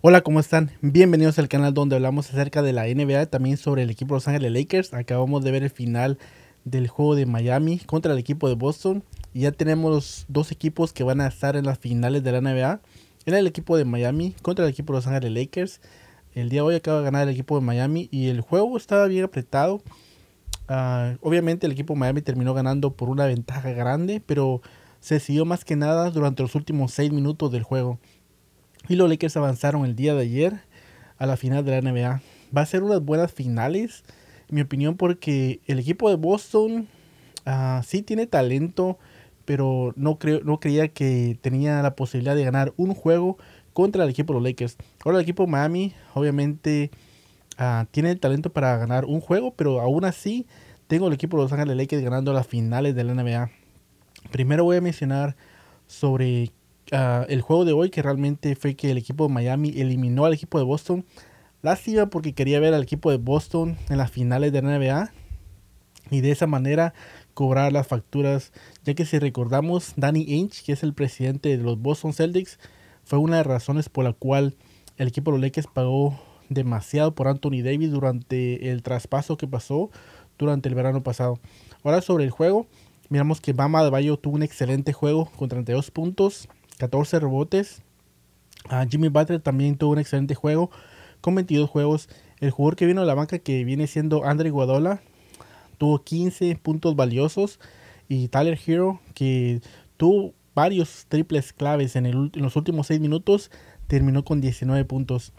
Hola, ¿cómo están? Bienvenidos al canal donde hablamos acerca de la NBA, también sobre el equipo de Los Ángeles Lakers. Acabamos de ver el final del juego de Miami contra el equipo de Boston. Y ya tenemos dos equipos que van a estar en las finales de la NBA. Era el equipo de Miami contra el equipo de Los Ángeles Lakers. El día de hoy acaba de ganar el equipo de Miami y el juego estaba bien apretado. Ah, obviamente el equipo de Miami terminó ganando por una ventaja grande, pero se siguió más que nada durante los últimos 6 minutos del juego. Y los Lakers avanzaron el día de ayer a la final de la NBA. Va a ser unas buenas finales, en mi opinión, porque el equipo de Boston ah, sí tiene talento, pero no, creo, no creía que tenía la posibilidad de ganar un juego contra el equipo de los Lakers. Ahora el equipo de Miami, obviamente, ah, tiene el talento para ganar un juego, pero aún así tengo el equipo de Los Ángeles Lakers ganando las finales de la NBA. Primero voy a mencionar sobre Ah, el juego de hoy, que realmente fue que el equipo de Miami eliminó al equipo de Boston. Lástima porque quería ver al equipo de Boston en las finales de la NBA y de esa manera cobrar las facturas, ya que si recordamos, Danny Inch que es el presidente de los Boston Celtics, fue una de las razones por la cual el equipo de los Lakers pagó demasiado por Anthony Davis durante el traspaso que pasó durante el verano pasado. Ahora sobre el juego, miramos que Bama de Bayo tuvo un excelente juego con 32 puntos, 14 rebotes. Ah, Jimmy Butler también tuvo un excelente juego con 22 juegos. El jugador que vino de la banca, que viene siendo Andre Guadola, tuvo 15 puntos valiosos. Y Tyler Hero, que tuvo varios triples claves en, los últimos 6 minutos, terminó con 19 puntos.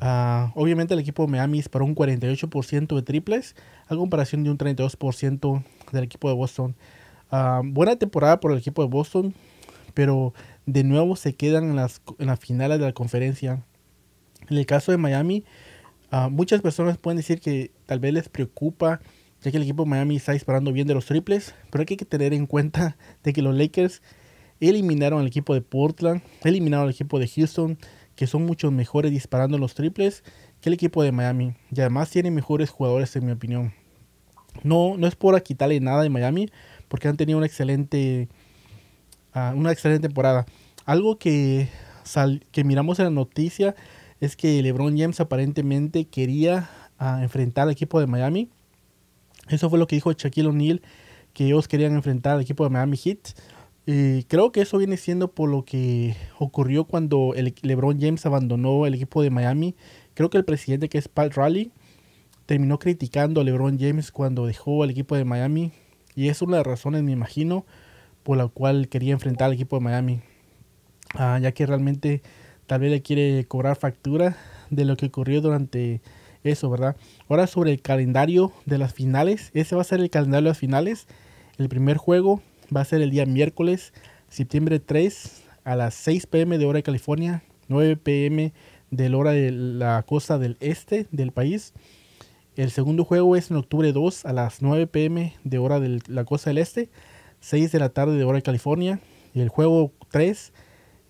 Ah, obviamente el equipo de Miami disparó un 48% de triples a comparación de un 32% del equipo de Boston. Ah, buena temporada por el equipo de Boston, pero de nuevo se quedan en las, en finales de la conferencia. En el caso de Miami, ah, muchas personas pueden decir que tal vez les preocupa ya que el equipo de Miami está disparando bien de los triples, pero hay que tener en cuenta de que los Lakers eliminaron al equipo de Portland, eliminaron al equipo de Houston, que son muchos mejores disparando los triples que el equipo de Miami. Y además tienen mejores jugadores en mi opinión. No, no es por quitarle nada de Miami, porque han tenido un excelente una excelente temporada. Algo que, que miramos en la noticia es que LeBron James aparentemente quería ah, enfrentar al equipo de Miami. Eso fue lo que dijo Shaquille O'Neal, que ellos querían enfrentar al equipo de Miami Heat. Y creo que eso viene siendo por lo que ocurrió cuando LeBron James abandonó el equipo de Miami. Creo que el presidente, que es Pat Riley, terminó criticando a LeBron James cuando dejó al equipo de Miami. Y es una de las razones, me imagino, por la cual quería enfrentar al equipo de Miami, ah, ya que realmente tal vez le quiere cobrar factura de lo que ocurrió durante eso, ¿verdad? Ahora sobre el calendario de las finales, ese va a ser el calendario de las finales. El primer juego va a ser el día miércoles, septiembre 3 a las 6 pm de hora de California, 9 pm de hora de la costa del este del país. El segundo juego es en octubre 2 a las 9 pm de hora de la costa del este 6 de la tarde de hora de California. Y el juego 3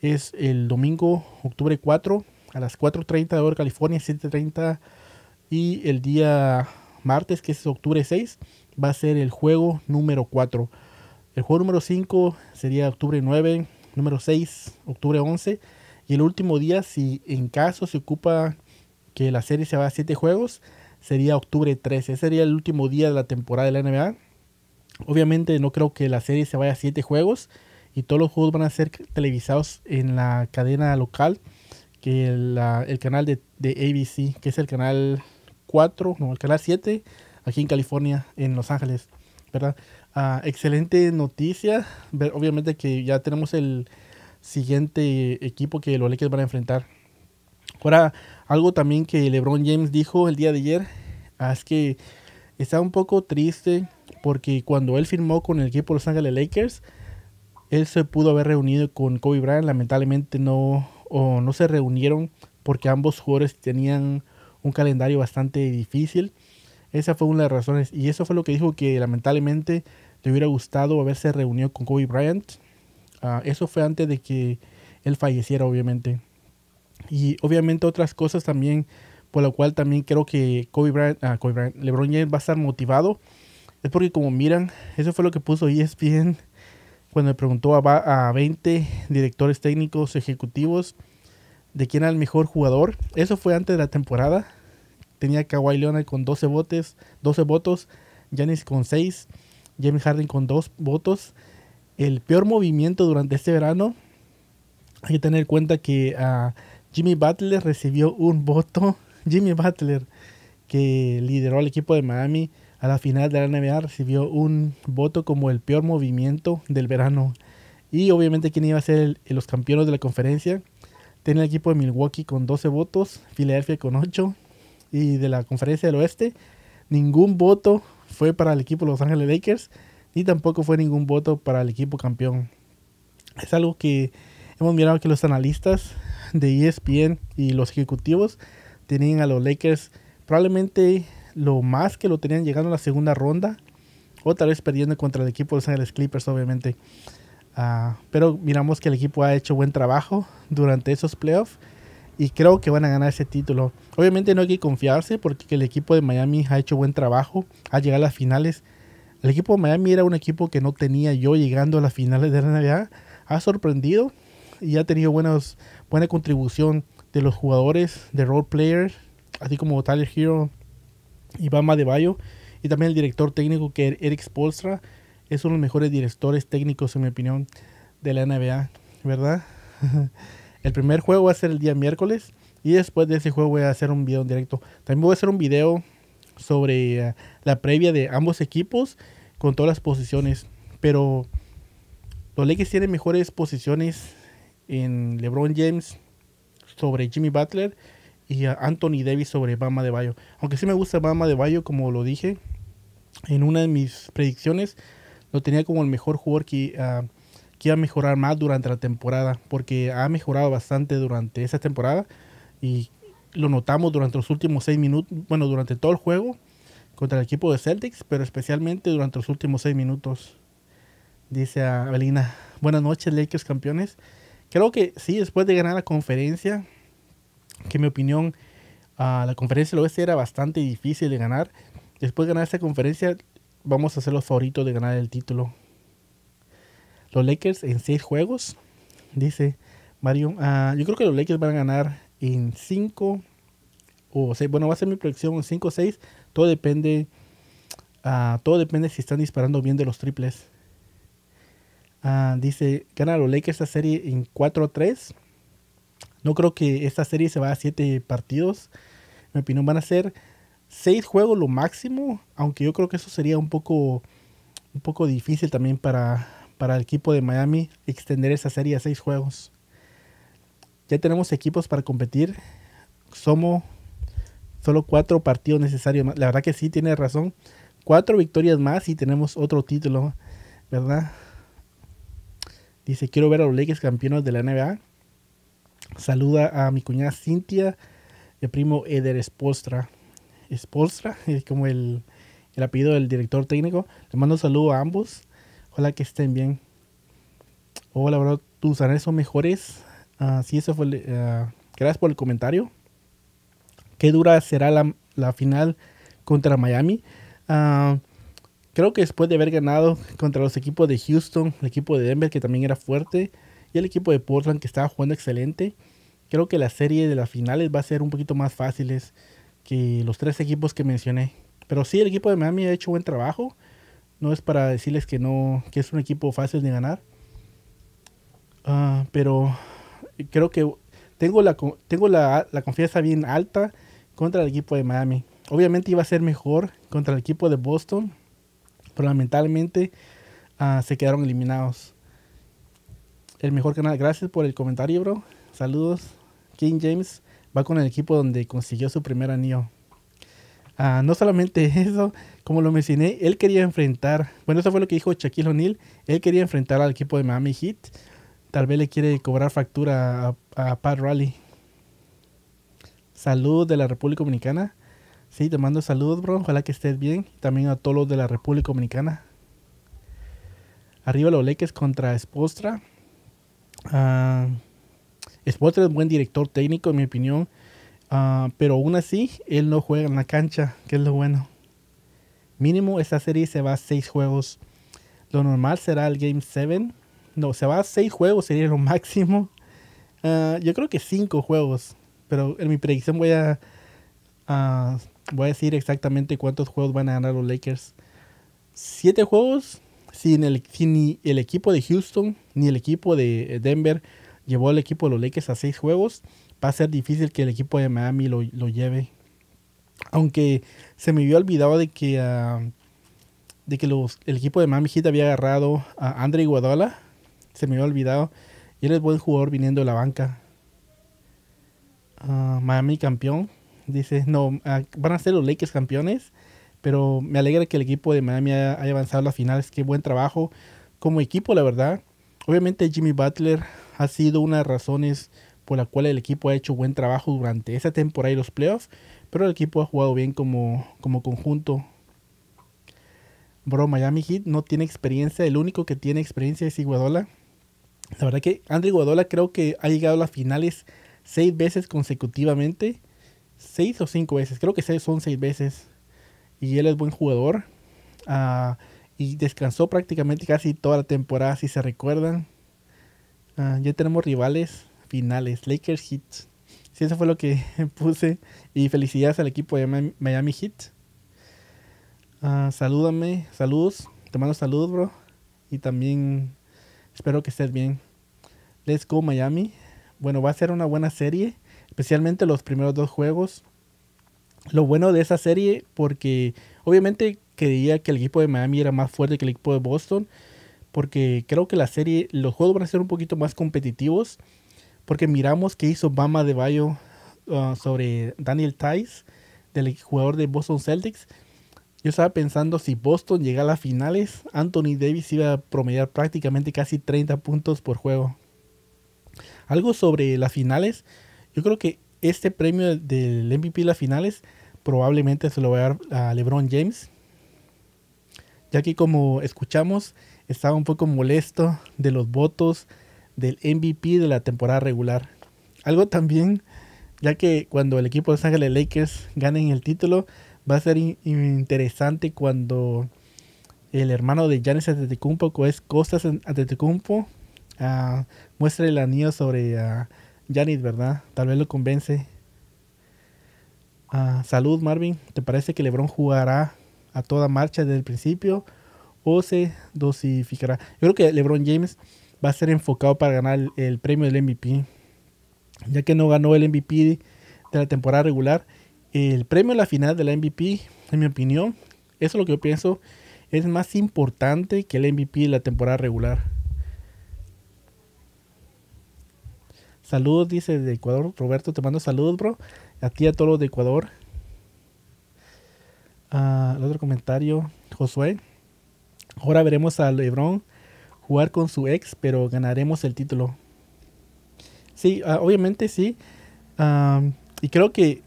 es el domingo, octubre 4, a las 4.30 de hora de California, 7.30. Y el día martes, que es octubre 6, va a ser el juego número 4. El juego número 5 sería octubre 9, número 6, octubre 11. Y el último día, si en caso se ocupa que la serie se va a 7 juegos, sería octubre 13. Ese sería el último día de la temporada de la NBA. Obviamente no creo que la serie se vaya a 7 juegos y todos los juegos van a ser televisados en la cadena local, que la, el canal de, ABC, que es el canal 4, no, el canal 7, aquí en California, en Los Ángeles, ¿verdad? Ah, excelente noticia, obviamente que ya tenemos el siguiente equipo que los Lakers van a enfrentar. Ahora, algo también que LeBron James dijo el día de ayer, ah, es que está un poco triste porque cuando él firmó con el equipo Los Ángeles Lakers, él se pudo haber reunido con Kobe Bryant, lamentablemente no, no se reunieron porque ambos jugadores tenían un calendario bastante difícil. Esa fue una de las razones y eso fue lo que dijo que lamentablemente le hubiera gustado haberse reunido con Kobe Bryant. Ah, eso fue antes de que él falleciera, obviamente. Y obviamente otras cosas también, por lo cual también creo que Kobe ah, Kobe LeBron James va a estar motivado es porque como miran, eso fue lo que puso ESPN cuando le preguntó a, 20 directores técnicos ejecutivos de quién era el mejor jugador. Eso fue antes de la temporada. Tenía Kawhi Leonard con 12 12 votos, Giannis con 6, James Harden con 2 votos. El peor movimiento durante este verano, hay que tener en cuenta que ah, Jimmy Butler recibió un voto. Jimmy Butler, que lideró al equipo de Miami, a la final de la NBA recibió un voto como el peor movimiento del verano. Y obviamente quien iba a ser los campeones de la conferencia. Tenía el equipo de Milwaukee con 12 votos, Filadelfia con 8. Y de la conferencia del oeste, ningún voto fue para el equipo Los Ángeles Lakers, ni tampoco fue ningún voto para el equipo campeón. Es algo que hemos mirado que los analistas de ESPN y los ejecutivos tenían a los Lakers probablemente lo más que lo tenían llegando a la segunda ronda. O tal vez perdiendo contra el equipo de Los Ángeles Clippers, obviamente. Ah, pero miramos que el equipo ha hecho buen trabajo durante esos playoffs. Y creo que van a ganar ese título. Obviamente no hay que confiarse porque el equipo de Miami ha hecho buen trabajo. Ha llegado a las finales. El equipo de Miami era un equipo que no tenía yo llegando a las finales de la NBA. Ha sorprendido y ha tenido buenos, buena contribución de los jugadores, de role players, así como Tyler Hero, de Bayo y también el director técnico que es er-, Eric Spolstra. Es uno de los mejores directores técnicos, en mi opinión, de la NBA, ¿verdad? el primer juego va a ser el día miércoles y después de ese juego voy a hacer un video en directo. También voy a hacer un video sobre eh, la previa de ambos equipos con todas las posiciones. Pero los Lakers tienen mejores posiciones en LeBron James sobre Jimmy Butler Anthony Davis sobre Bama de Bayo. Aunque sí me gusta Bama de Bayo, como lo dije en una de mis predicciones, lo tenía como el mejor jugador que, ah, que iba a mejorar más durante la temporada, porque ha mejorado bastante durante esa temporada y lo notamos durante los últimos seis minutos, bueno, durante todo el juego contra el equipo de Celtics, pero especialmente durante los últimos seis minutos. Dice a Belina, buenas noches Lakers campeones. Creo que sí, después de ganar la conferencia, que en mi opinión la conferencia del oeste era bastante difícil de ganar. Después de ganar esta conferencia, vamos a ser los favoritos de ganar el título. Los Lakers en seis juegos, dice Mario. Ah, yo creo que los Lakers van a ganar en 5 o 6. Bueno, va a ser mi proyección en 5 o 6. Todo depende. Ah, todo depende si están disparando bien de los triples. Ah, dice, gana los Lakers esta serie en 4-3. No creo que esta serie se vaya a 7 partidos. En mi opinión van a ser seis juegos lo máximo, aunque yo creo que eso sería un poco, un poco difícil también para, el equipo de Miami extender esa serie a seis juegos. Ya tenemos equipos para competir. Somos solo 4 partidos necesarios. La verdad que sí, tiene razón. 4 victorias más y tenemos otro título, ¿verdad? Dice, quiero ver a los Lakers campeones de la NBA. Saluda a mi cuñada Cintia, el primo Eder Espostra. Espostra, es como el, el apellido del director técnico. Le mando un saludo a ambos. Hola que estén bien. Hola, bro. Tus usar son mejores. Ah, eso fue. Ah, gracias por el comentario. ¿Qué dura será la, final contra Miami? Ah, creo que después de haber ganado contra los equipos de Houston, el equipo de Denver, que también era fuerte, y el equipo de Portland que estaba jugando excelente. Creo que la serie de las finales va a ser un poquito más fáciles que los tres equipos que mencioné. Pero sí, el equipo de Miami ha hecho buen trabajo. No es para decirles que no, que es un equipo fácil de ganar. Ah, pero creo que tengo, la, tengo la, confianza bien alta contra el equipo de Miami. Obviamente iba a ser mejor contra el equipo de Boston, pero lamentablemente ah, se quedaron eliminados el mejor canal. Gracias por el comentario, bro. Saludos. King James va con el equipo donde consiguió su primer anillo. Ah, no solamente eso, como lo mencioné, él quería enfrentar, bueno, eso fue lo que dijo Shaquille O'Neal, él quería enfrentar al equipo de Miami Heat. Tal vez le quiere cobrar factura a, Pat Riley. Saludos de la República Dominicana. Sí, te mando saludos, bro. Ojalá que estés bien. También a todos los de la República Dominicana. Arriba los leques contra Spostra. Ah, Spotter es buen director técnico, en mi opinión. Ah, pero aún así, él no juega en la cancha, que es lo bueno. Mínimo, esta serie se va a 6 juegos. Lo normal será el Game 7. No, se va a 6 juegos, sería lo máximo. Ah, yo creo que 5 juegos. Pero en mi predicción voy a, voy a decir exactamente cuántos juegos van a ganar los Lakers. 7 juegos, si, el, ni el equipo de Houston ni el equipo de eh, Denver llevó al equipo de los Lakers a seis juegos, va a ser difícil que el equipo de Miami lo, lleve. Aunque se me había olvidado de que, ah, de que los, el equipo de Miami Heat había agarrado a Andre Guadala. Se me había olvidado. Y él es buen jugador viniendo de la banca. Ah, Miami campeón. Dice, no, ah, van a ser los Lakers campeones pero me alegra que el equipo de Miami haya, avanzado a las finales. Qué buen trabajo como equipo, la verdad. Obviamente Jimmy Butler ha sido una de las razones por la cual el equipo ha hecho buen trabajo durante esa temporada y los playoffs, pero el equipo ha jugado bien como, como conjunto. Bro, Miami Heat no tiene experiencia, el único que tiene experiencia es Iguadola. La verdad que Andre Iguadola creo que ha llegado a las finales seis veces consecutivamente. Seis o cinco veces, creo que son seis veces y él es buen jugador. Ah, y descansó prácticamente casi toda la temporada, si se recuerdan. Ah, ya tenemos rivales finales, Lakers Heat. Si sí, eso fue lo que puse. Y felicidades al equipo de Miami Heat. Saludame. Ah, salúdame, saludos. Te mando saludos, bro. Y también espero que estés bien. Let's go Miami. Bueno, va a ser una buena serie. Especialmente los primeros dos juegos lo bueno de esa serie, porque obviamente creía que el equipo de Miami era más fuerte que el equipo de Boston, porque creo que la serie, los juegos van a ser un poquito más competitivos, porque miramos que hizo Bama de Bayo ah, sobre Daniel Tice, del jugador de Boston Celtics. Yo estaba pensando si Boston llega a las finales, Anthony Davis iba a promediar prácticamente casi 30 puntos por juego. Algo sobre las finales, yo creo que este premio del MVP de las finales probablemente se lo va a dar a LeBron James, ya que como escuchamos, estaba un poco molesto de los votos del MVP de la temporada regular. Algo también, ya que cuando el equipo de Los Ángeles Lakers gane el título, va a ser interesante cuando el hermano de Janice Antetokounmpo, que es Costas Antetokounmpo, ah, muestre el anillo sobre ah, Janet, ¿verdad? Tal vez lo convence. Ah, salud, Marvin. ¿Te parece que LeBron jugará a toda marcha desde el principio o se dosificará? Yo creo que LeBron James va a ser enfocado para ganar el, premio del MVP, ya que no ganó el MVP de, la temporada regular. El premio de la final de la MVP, en mi opinión, eso es lo que yo pienso, es más importante que el MVP de la temporada regular. Saludos, dice de Ecuador. Roberto, te mando saludos, bro. A ti, a todos de Ecuador. Ah, el otro comentario, Josué. Ahora veremos a Lebron jugar con su ex, pero ganaremos el título. Sí, ah, obviamente sí. y creo que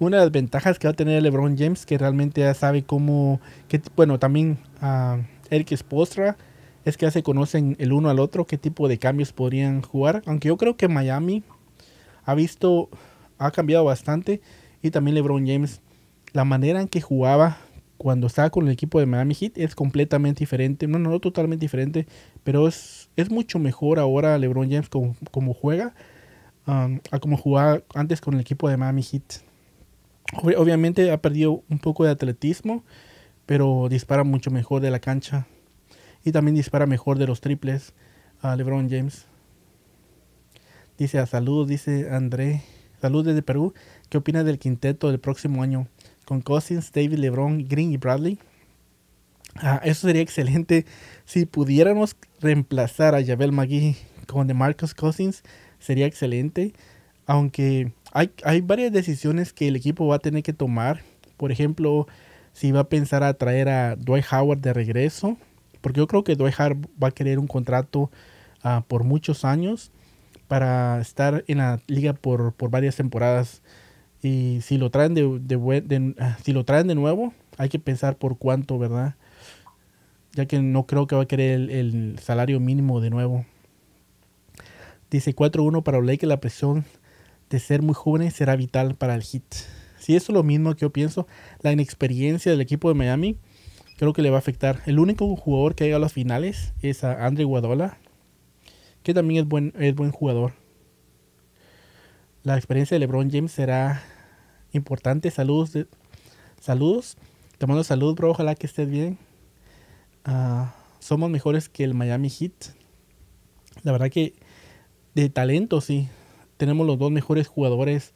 una de las ventajas que va a tener LeBron James, que realmente ya sabe cómo, bueno, también ah, Eric Spostra es que ya se conocen el uno al otro, qué tipo de cambios podrían jugar. Aunque yo creo que Miami ha visto, ha cambiado bastante. Y también LeBron James, la manera en que jugaba cuando estaba con el equipo de Miami Heat es completamente diferente. No, no, no totalmente diferente, pero es, mucho mejor ahora LeBron James como, juega um, a como jugaba antes con el equipo de Miami Heat. obviamente ha perdido un poco de atletismo, pero dispara mucho mejor de la cancha y también dispara mejor de los triples a LeBron James. Dice a ah, saludos, dice André. Saludos desde Perú. ¿Qué opina del quinteto del próximo año? Con Cousins, David, LeBron, Green y Bradley. Ah, eso sería excelente si pudiéramos reemplazar a Javel Magui con marcos Cousins. Sería excelente. Aunque hay, hay varias decisiones que el equipo va a tener que tomar. Por ejemplo, si va a pensar a traer a Dwight Howard de regreso porque yo creo que Dwayne Hart va a querer un contrato ah, por muchos años para estar en la liga por, por varias temporadas. Y si lo traen de, ah, si lo traen de nuevo, hay que pensar por cuánto, ¿verdad? Ya que no creo que va a querer el, salario mínimo de nuevo. Dice 4-1 para que la presión de ser muy joven será vital para el hit. Si eso es lo mismo que yo pienso, la inexperiencia del equipo de Miami creo que le va a afectar. El único jugador que ha a las finales es a Andre Guadola, que también es buen, es buen jugador. La experiencia de LeBron James será importante. Saludos. De, saludos. Te mando salud, bro. Ojalá que estés bien. Ah, somos mejores que el Miami Heat. La verdad que de talento, sí. Tenemos los dos mejores jugadores.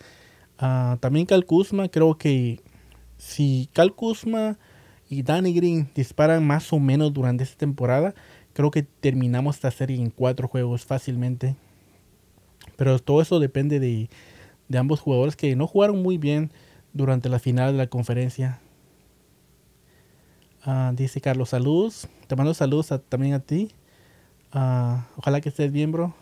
Ah, también Cal Kuzma. Creo que si Cal Kuzma y Danny Green disparan más o menos durante esta temporada, creo que terminamos esta serie en cuatro juegos fácilmente. Pero todo eso depende de, ambos jugadores que no jugaron muy bien durante la final de la conferencia. Ah, dice Carlos, saludos. Te mando saludos también a ti. Ah, ojalá que estés bien, bro.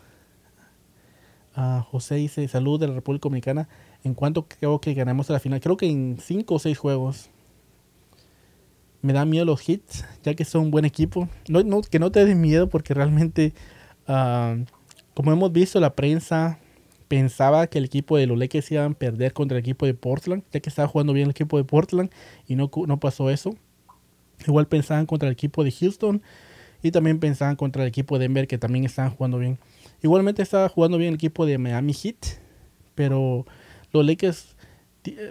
Ah, José dice, saludos de la República Dominicana. En cuanto creo que ganamos la final, creo que en cinco o seis juegos me da miedo los hits, ya que son un buen equipo. No, que no te des miedo porque realmente, ah, como hemos visto, la prensa pensaba que el equipo de los Lakers iban a perder contra el equipo de Portland, ya que estaba jugando bien el equipo de Portland y no, pasó eso. Igual pensaban contra el equipo de Houston y también pensaban contra el equipo de Denver que también estaban jugando bien. Igualmente estaba jugando bien el equipo de Miami Heat, pero los Lakers,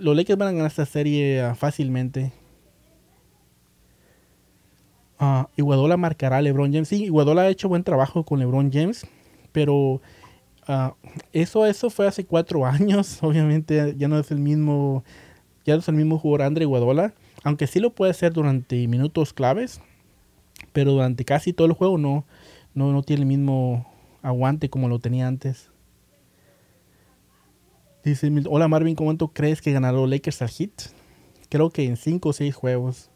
los Lakers van a ganar esta serie ah, fácilmente Ah, Iguadola marcará a LeBron James. Sí, Iguadola ha hecho buen trabajo con LeBron James, pero ah, eso, eso fue hace cuatro años. Obviamente ya no es el mismo, ya no es el mismo jugador André Iguadola, aunque sí lo puede hacer durante minutos claves, pero durante casi todo el juego no, no, no tiene el mismo aguante como lo tenía antes. Dice, hola Marvin, ¿cuánto crees que ganará los Lakers al Heat? Creo que en cinco o seis juegos.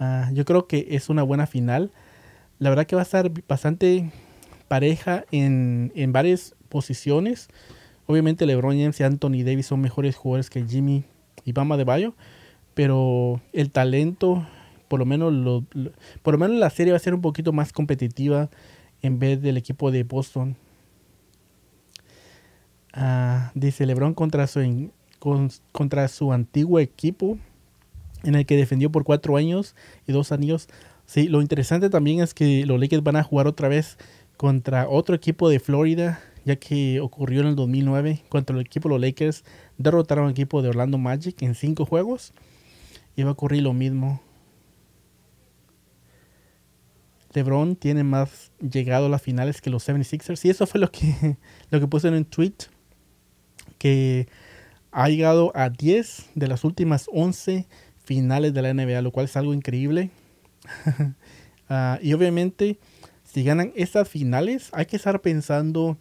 Ah, yo creo que es una buena final. La verdad que va a estar bastante pareja en, varias posiciones. Obviamente LeBron James y Anthony Davis son mejores jugadores que Jimmy y Bama de Bayo, pero el talento, por lo menos por lo menos la serie va a ser un poquito más competitiva en vez del equipo de Boston. Ah, dice LeBron contra contra su antiguo equipo en el que defendió por cuatro años y dos años Sí, lo interesante también es que los Lakers van a jugar otra vez contra otro equipo de Florida, ya que ocurrió en el 2009 contra el equipo de los Lakers. Derrotaron al equipo de Orlando Magic en cinco juegos y va a ocurrir lo mismo. LeBron tiene más llegado a las finales que los 76ers y eso fue lo que, lo que puse en un tweet, que ha llegado a 10 de las últimas 11 finales de la NBA, lo cual es algo increíble. Ah, y obviamente, si ganan estas finales, hay que estar pensando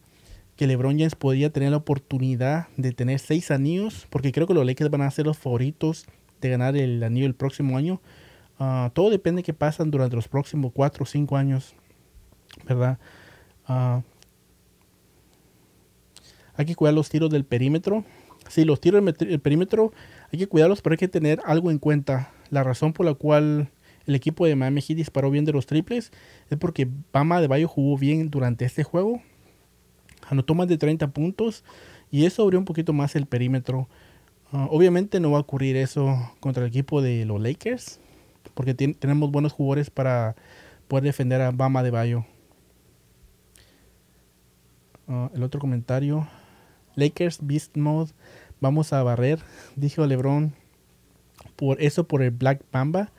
que LeBron James podría tener la oportunidad de tener seis anillos, porque creo que los Lakers van a ser los favoritos de ganar el anillo el próximo año. Ah, todo depende de qué pasan durante los próximos cuatro o cinco años, ¿verdad? Ah, hay que cuidar los tiros del perímetro. Si los tiros el perímetro hay que cuidarlos, pero hay que tener algo en cuenta. La razón por la cual el equipo de Miami Heat disparó bien de los triples es porque Bama de Bayo jugó bien durante este juego. Anotó más de 30 puntos y eso abrió un poquito más el perímetro. Ah, obviamente no va a ocurrir eso contra el equipo de los Lakers porque tenemos buenos jugadores para poder defender a Bama de Bayo. Ah, el otro comentario. Lakers Beast Mode, vamos a barrer, dijo LeBron. Por eso, por el Black Bamba.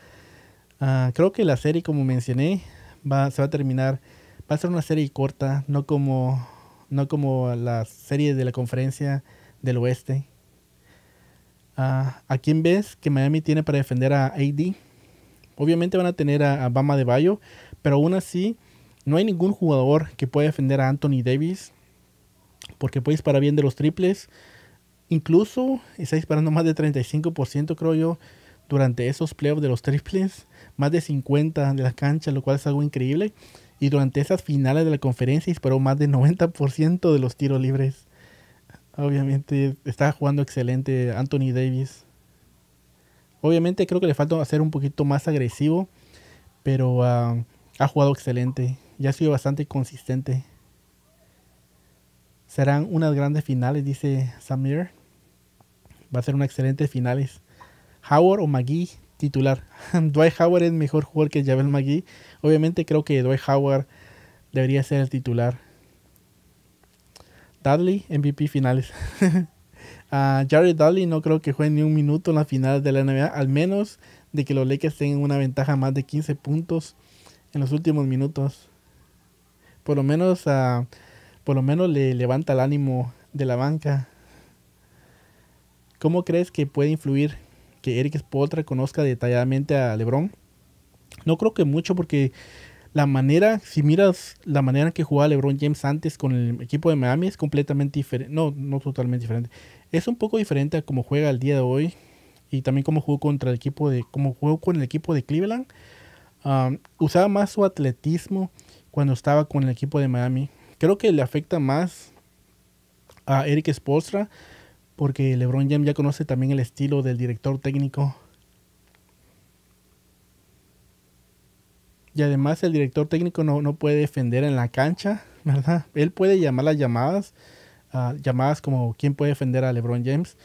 Ah, creo que la serie, como mencioné, va, se va a terminar. Va a ser una serie corta, no como, no como la serie de la conferencia del oeste. Ah, ¿A quién ves que Miami tiene para defender a AD? Obviamente van a tener a, a Bama de Bayo, pero aún así no hay ningún jugador que pueda defender a Anthony Davis porque puede disparar bien de los triples. Incluso está disparando más de 35%, creo yo, durante esos playoffs de los triples. Más de 50 de la cancha, lo cual es algo increíble. Y durante esas finales de la conferencia disparó más de 90% de los tiros libres. Obviamente está jugando excelente Anthony Davis. Obviamente creo que le falta hacer un poquito más agresivo, pero ah, ha jugado excelente. Ya ha sido bastante consistente. Serán unas grandes finales, dice Samir. Va a ser una excelente finales. Howard o McGee, titular. Dwight Howard es mejor jugador que Javel McGee. Obviamente creo que Dwight Howard debería ser el titular. Dudley, MVP finales. Ah, Jared Dudley no creo que juegue ni un minuto en las finales de la NBA, al menos de que los Lakers tengan una ventaja más de 15 puntos en los últimos minutos. Por lo menos a ah, por lo menos le levanta el ánimo de la banca. ¿Cómo crees que puede influir que Eric Spoltra conozca detalladamente a LeBron? No creo que mucho porque la manera, si miras la manera que jugaba LeBron James antes con el equipo de Miami es completamente diferente, no, no totalmente diferente. Es un poco diferente a cómo juega el día de hoy y también cómo jugó contra el equipo de cómo jugó con el equipo de Cleveland. Ah, usaba más su atletismo cuando estaba con el equipo de Miami Creo que le afecta más a Eric Spolstra porque LeBron James ya conoce también el estilo del director técnico. Y además el director técnico no, puede defender en la cancha, ¿verdad? Él puede llamar las llamadas, ah, llamadas como quién puede defender a LeBron James,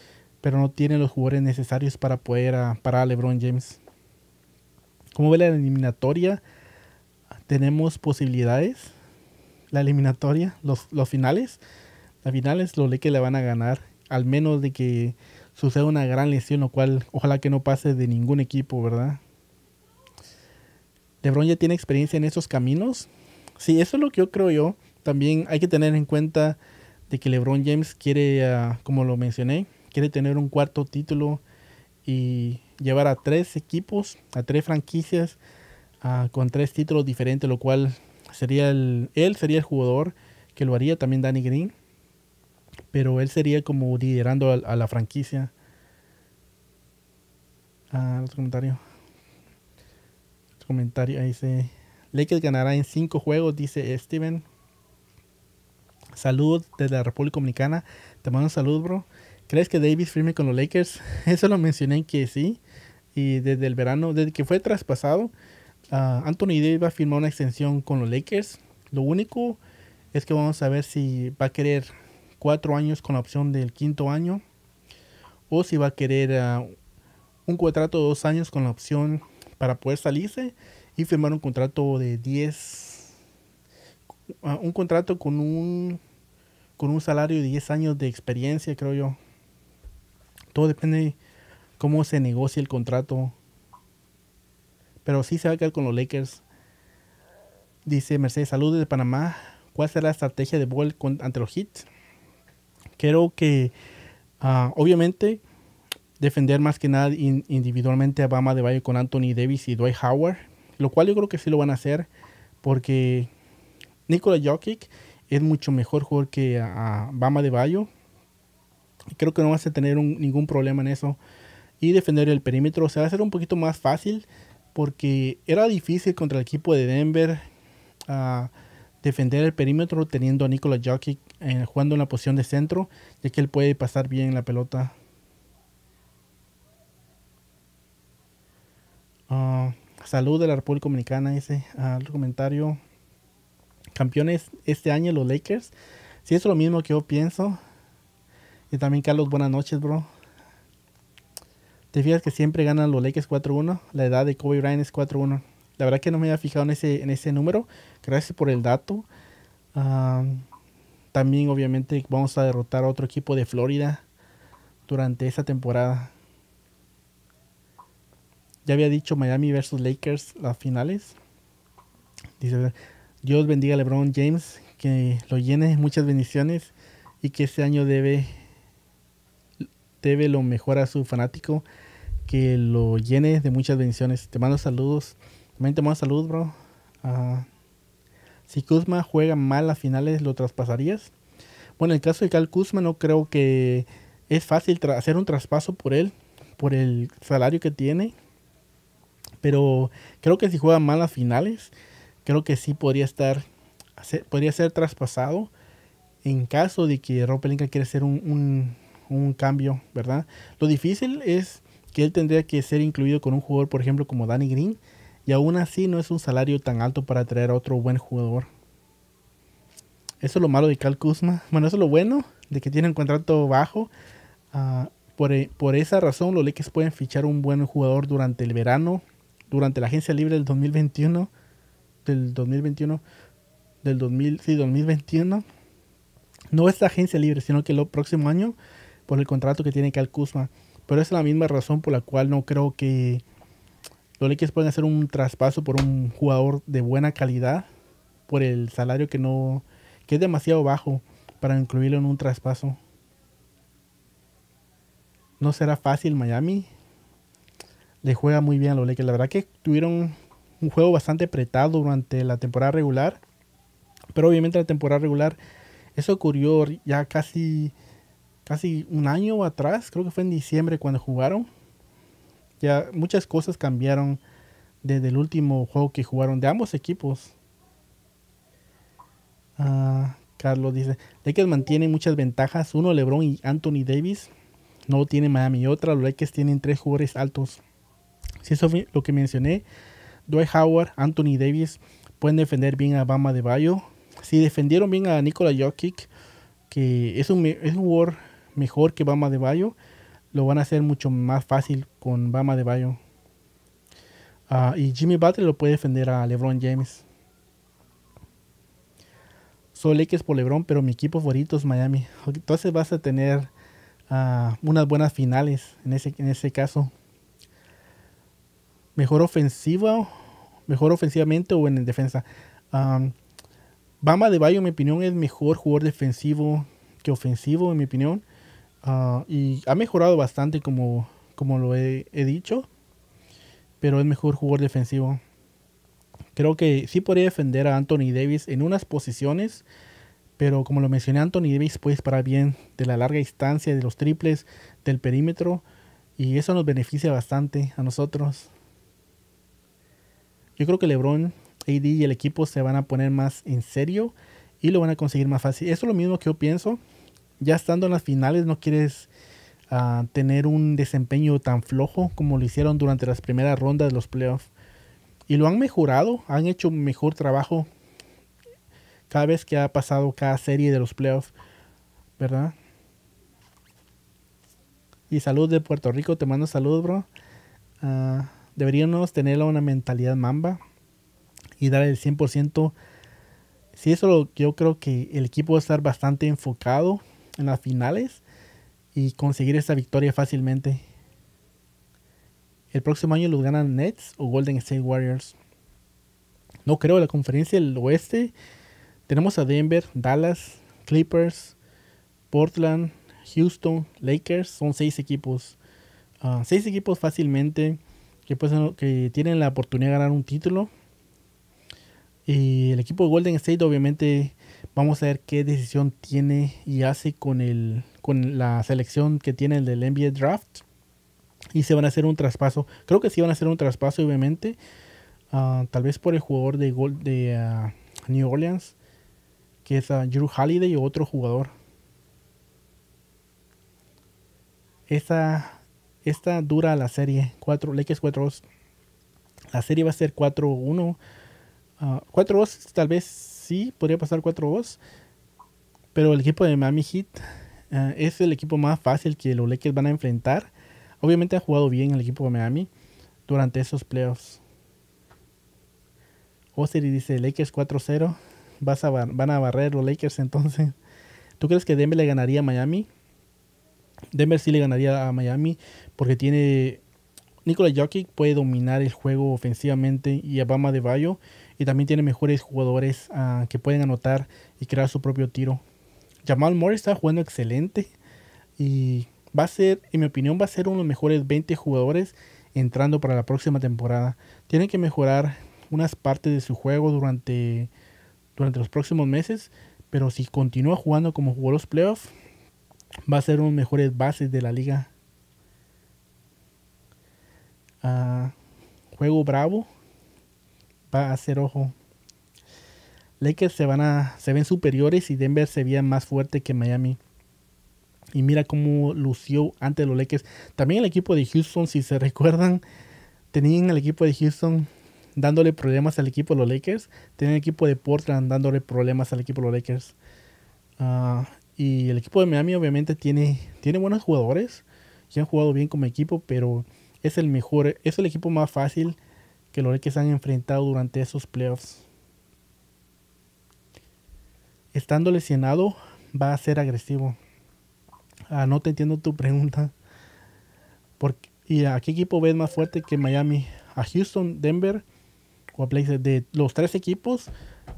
pero no tiene los jugadores necesarios para poder ah, parar a LeBron James. ¿Cómo ve la eliminatoria, tenemos posibilidades la eliminatoria, los, los finales. Las finales, los que le van a ganar, al menos de que suceda una gran lesión, lo cual ojalá que no pase de ningún equipo, ¿verdad? LeBron ya tiene experiencia en esos caminos. Sí, eso es lo que yo creo yo. También hay que tener en cuenta de que LeBron James quiere, ah, como lo mencioné, quiere tener un cuarto título y llevar a tres equipos, a tres franquicias, ah, con tres títulos diferentes, lo cual Sería el, él sería el jugador que lo haría, también Danny Green. Pero él sería como liderando a, la franquicia. Ah, otro comentario Otro comentario, ahí dice. Lakers ganará en 5 juegos, dice Steven. Salud desde la República Dominicana. Te mando un saludo, bro. ¿Crees que Davis firme con los Lakers? Eso lo mencioné que sí. Y desde el verano, desde que fue traspasado, Ah, Anthony Davis va a firmar una extensión con los Lakers. Lo único es que vamos a ver si va a querer cuatro años con la opción del quinto año o si va a querer ah, un contrato de dos años con la opción para poder salirse y firmar un contrato de 10 ah, un contrato con un con un salario de 10 años de experiencia creo yo todo depende cómo se negocie el contrato pero sí se va a quedar con los Lakers. Dice Mercedes, saludos de Panamá. ¿Cuál será la estrategia de Ball ante los hits? Creo que, ah, obviamente, defender más que nada individualmente a Bama de Valle con Anthony Davis y Dwight Howard, lo cual yo creo que sí lo van a hacer porque Nikola Jokic es mucho mejor jugador que a, Bama de Bayo. Creo que no vas a tener ningún problema en eso. Y defender el perímetro o se va a hacer un poquito más fácil porque era difícil contra el equipo de Denver ah, defender el perímetro teniendo a Nikola Jokic eh, jugando en la posición de centro, ya que él puede pasar bien la pelota. Ah, salud de la República Dominicana, ese ah, comentario. Campeones este año los Lakers. Si sí, es lo mismo que yo pienso. Y también Carlos, buenas noches, bro. Te fijas que siempre ganan los Lakers 4-1. La edad de Kobe Bryant es 4-1. La verdad que no me había fijado en ese, en ese número. Gracias por el dato. también obviamente vamos a derrotar a otro equipo de Florida durante esa temporada. Ya había dicho Miami versus Lakers las finales. Dice, Dios bendiga a LeBron James, que lo llene muchas bendiciones y que este año debe debe lo mejor a su fanático, que lo llene de muchas bendiciones. Te mando saludos. También te mando saludos, bro. Ah, si Kuzma juega mal las finales, ¿lo traspasarías? Bueno, en el caso de Cal Kuzma, no creo que es fácil hacer un traspaso por él, por el salario que tiene. Pero creo que si juega mal las finales, creo que sí podría estar, podría ser traspasado en caso de que Rob Pelinka quiera ser un, un cambio, ¿verdad? Lo difícil es que él tendría que ser incluido con un jugador, por ejemplo, como Danny Green, y aún así no es un salario tan alto para traer a otro buen jugador. Eso es lo malo de Cal Kuzma. Bueno, eso es lo bueno de que tiene un contrato bajo. Ah, eh, por, esa razón, los Lakers pueden fichar un buen jugador durante el verano, durante la agencia libre del 2021, del 2021, del 2000, sí, 2021. No esta agencia libre, sino que el próximo año por el contrato que tiene Cal Kuzma. Pero es la misma razón por la cual no creo que los Lakers pueden hacer un traspaso por un jugador de buena calidad por el salario que no que es demasiado bajo para incluirlo en un traspaso. No será fácil Miami. Le juega muy bien a los Lakers. La verdad que tuvieron un juego bastante apretado durante la temporada regular. Pero obviamente la temporada regular eso ocurrió ya casi casi un año atrás, creo que fue en diciembre cuando jugaron. Ya muchas cosas cambiaron desde el último juego que jugaron de ambos equipos. Ah, Carlos dice, Lakers mantienen muchas ventajas. Uno, LeBron y Anthony Davis. No tiene Miami. Otra, los Lakers tienen tres jugadores altos. Si eso fue lo que mencioné, Dwight Howard, Anthony Davis pueden defender bien a Bama de Bayo. Si defendieron bien a Nikola Jokic, que es un, es un jugador mejor que Bama de Bayo, lo van a hacer mucho más fácil con Bama de Bayo. Ah, y Jimmy Butler lo puede defender a LeBron James. Soy Lakers por LeBron, pero mi equipo favorito es Miami. Entonces vas a tener ah, unas buenas finales en ese, en ese caso. Mejor ofensiva, mejor ofensivamente o en defensa. Ah, Bama de Bayo, en mi opinión, es mejor jugador defensivo que ofensivo, en mi opinión. Ah, y ha mejorado bastante como, como lo he, dicho. Pero es mejor jugador defensivo. Creo que sí podría defender a Anthony Davis en unas posiciones. Pero como lo mencioné, Anthony Davis puede disparar bien de la larga distancia, de los triples, del perímetro. Y eso nos beneficia bastante a nosotros. Yo creo que LeBron, AD y el equipo se van a poner más en serio y lo van a conseguir más fácil. Eso es lo mismo que yo pienso ya estando en las finales no quieres ah, tener un desempeño tan flojo como lo hicieron durante las primeras rondas de los playoffs. Y lo han mejorado, han hecho un mejor trabajo cada vez que ha pasado cada serie de los playoffs, ¿verdad? Y salud de Puerto Rico, te mando salud, bro. Ah, deberíamos tener una mentalidad mamba y dar el 100%. sí, eso lo, yo creo que el equipo va a estar bastante enfocado en las finales y conseguir esa victoria fácilmente. El próximo año los ganan Nets o Golden State Warriors. No creo la conferencia del oeste. Tenemos a Denver, Dallas, Clippers, Portland, Houston, Lakers. Son seis equipos. Ah, seis equipos fácilmente que, pues, que tienen la oportunidad de ganar un título. Y el equipo de Golden State obviamente Vamos a ver qué decisión tiene y hace con, el, con la selección que tiene el del NBA Draft. Y se van a hacer un traspaso. Creo que sí van a hacer un traspaso, obviamente. Ah, tal vez por el jugador de, gol, de ah, New Orleans, que es Drew ah, Holiday o otro jugador. Esta, esta dura la serie. 4, 4 La serie va a ser 4-1. 4-2 tal vez sí, podría pasar 4-2. Pero el equipo de Miami Heat eh, es el equipo más fácil que los Lakers van a enfrentar. Obviamente ha jugado bien el equipo de Miami durante esos playoffs. Osiri dice Lakers 4-0. Vas a van a barrer los Lakers entonces. ¿Tú crees que Denver le ganaría a Miami? Denver sí le ganaría a Miami porque tiene Nikola Jokic puede dominar el juego ofensivamente y Obama de Bayo y también tiene mejores jugadores ah, que pueden anotar y crear su propio tiro. Jamal Murray está jugando excelente y va a ser, en mi opinión, va a ser uno de los mejores 20 jugadores entrando para la próxima temporada. Tienen que mejorar unas partes de su juego durante, durante los próximos meses, pero si continúa jugando como jugó los playoffs, va a ser uno de los mejores bases de la liga. Ah, juego bravo, va a hacer ojo. Lakers se van a se ven superiores y Denver se veía más fuerte que Miami. Y mira cómo lució ante los Lakers. También el equipo de Houston, si se recuerdan, tenían el equipo de Houston dándole problemas al equipo de los Lakers. Tenían el equipo de Portland dándole problemas al equipo de los Lakers. Ah, y el equipo de Miami obviamente tiene, tiene buenos jugadores. Que han jugado bien como equipo, pero es el mejor, es el equipo más fácil que los Lakers han enfrentado durante esos playoffs. Estando lesionado, va a ser agresivo. Ah, no te entiendo tu pregunta. Porque, ¿Y a qué equipo ves más fuerte que Miami? ¿A Houston, Denver o a De los tres equipos,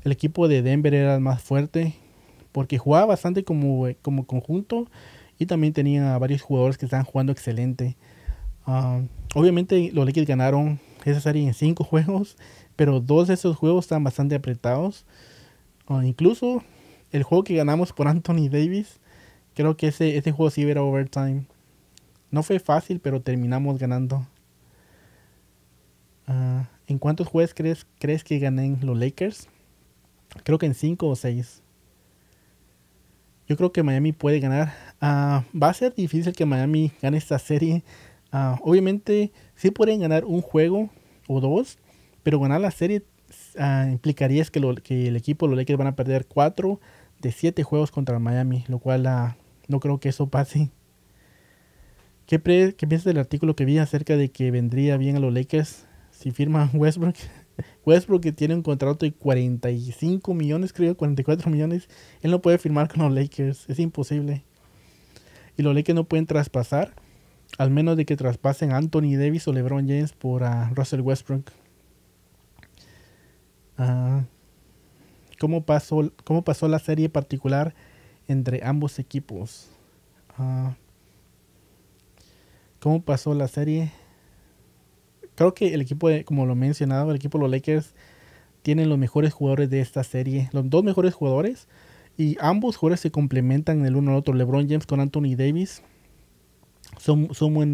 el equipo de Denver era el más fuerte porque jugaba bastante como, como conjunto y también tenía varios jugadores que estaban jugando excelente. Ah, obviamente los Lakers ganaron esa serie en cinco juegos, pero dos de esos juegos están bastante apretados. O incluso el juego que ganamos por Anthony Davis, creo que ese, ese juego sí era overtime. No fue fácil, pero terminamos ganando. Ah, ¿En cuántos juegos crees, crees que ganen los Lakers? Creo que en cinco o seis. Yo creo que Miami puede ganar. Ah, va a ser difícil que Miami gane esta serie Ah, obviamente sí pueden ganar un juego o dos, pero ganar la serie ah, implicaría que, que, el equipo, los Lakers, van a perder cuatro de siete juegos contra Miami, lo cual ah, no creo que eso pase. ¿Qué, piensas del artículo que vi acerca de que vendría bien a los Lakers si firman Westbrook? Westbrook que tiene un contrato de 45 millones, creo, 44 millones. Él no puede firmar con los Lakers, es imposible. Y los Lakers no pueden traspasar al menos de que traspasen Anthony Davis o LeBron James por a Russell Westbrook. Ah, ¿cómo, pasó, pasó la serie particular entre ambos equipos? Ah, ¿Cómo pasó la serie? Creo que el equipo, de, como lo he mencionado, el equipo de los Lakers tienen los mejores jugadores de esta serie. Los dos mejores jugadores. Y ambos jugadores se complementan el uno al otro. LeBron James con Anthony Davis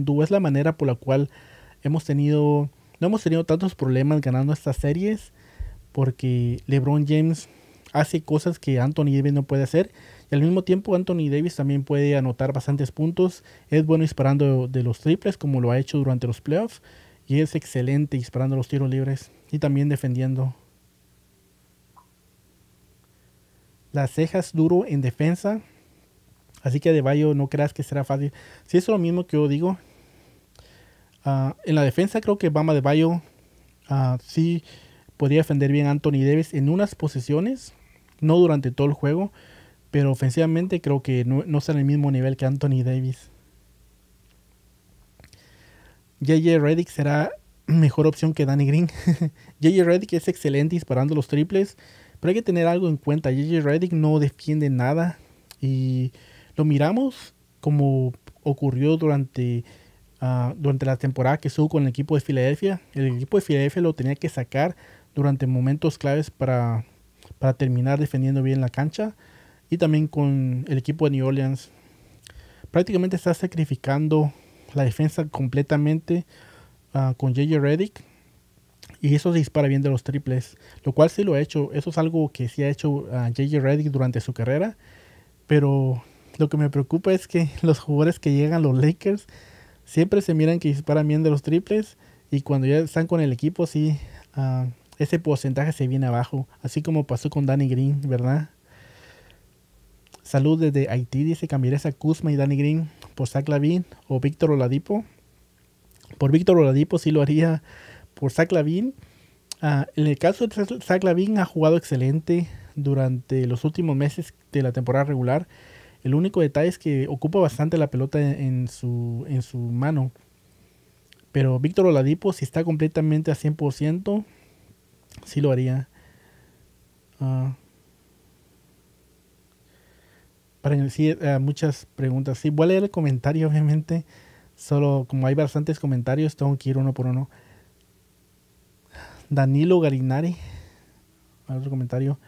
dúo es la manera por la cual hemos tenido, no hemos tenido tantos problemas ganando estas series, porque LeBron James hace cosas que Anthony Davis no puede hacer, y al mismo tiempo Anthony Davis también puede anotar bastantes puntos, es bueno disparando de los triples como lo ha hecho durante los playoffs, y es excelente disparando los tiros libres y también defendiendo. Las cejas duro en defensa, Así que de Bayo no creas que será fácil. Si es lo mismo que yo digo. Ah, en la defensa creo que Bama de Bayo ah, sí podría defender bien a Anthony Davis en unas posiciones, no durante todo el juego, pero ofensivamente creo que no, no está en el mismo nivel que Anthony Davis. JJ Reddick será mejor opción que Danny Green. JJ Reddick es excelente disparando los triples, pero hay que tener algo en cuenta. JJ Reddick no defiende nada y lo miramos como ocurrió durante, ah, durante la temporada que estuvo con el equipo de Filadelfia. El equipo de Filadelfia lo tenía que sacar durante momentos claves para, terminar defendiendo bien la cancha. Y también con el equipo de New Orleans. Prácticamente está sacrificando la defensa completamente ah, con JJ Reddick. Y eso se dispara bien de los triples, lo cual sí lo ha hecho. Eso es algo que sí ha hecho ah, JJ Reddick durante su carrera. Pero lo que me preocupa es que los jugadores que llegan los Lakers siempre se miran que disparan bien de los triples y cuando ya están con el equipo sí ah, ese porcentaje se viene abajo, así como pasó con Danny Green, ¿verdad? Salud desde Haití dice cambiarías a Kuzma y Danny Green por Zach Lavin o Víctor Oladipo. Por Víctor Oladipo sí lo haría por Zach Lavin. Ah, en el caso de Zach Lavin ha jugado excelente durante los últimos meses de la temporada regular. El único detalle es que ocupa bastante la pelota en, su, en su mano. Pero Víctor Oladipo, si está completamente a 100%, sí lo haría. Ah. para decir eh, muchas preguntas. Sí, voy a leer el comentario, obviamente. Solo como hay bastantes comentarios, tengo que ir uno por uno. Danilo Garinari. Otro comentario.